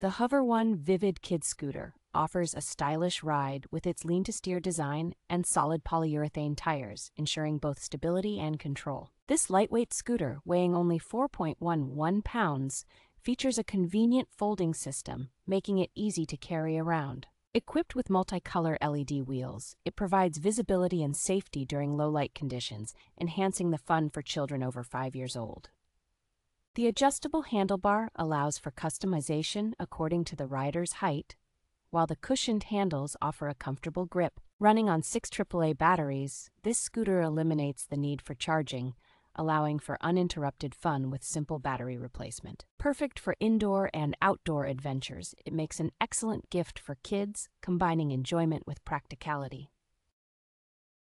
The Hover One Vivid Kid Scooter offers a stylish ride with its lean to steer design and solid polyurethane tires, ensuring both stability and control. This lightweight scooter, weighing only 4.11 pounds, features a convenient folding system, making it easy to carry around. Equipped with multicolor LED wheels, it provides visibility and safety during low light conditions, enhancing the fun for children over 5 years old. The adjustable handlebar allows for customization according to the rider's height, while the cushioned handles offer a comfortable grip. Running on six AAA batteries, this scooter eliminates the need for charging, allowing for uninterrupted fun with simple battery replacement. Perfect for indoor and outdoor adventures, it makes an excellent gift for kids, combining enjoyment with practicality.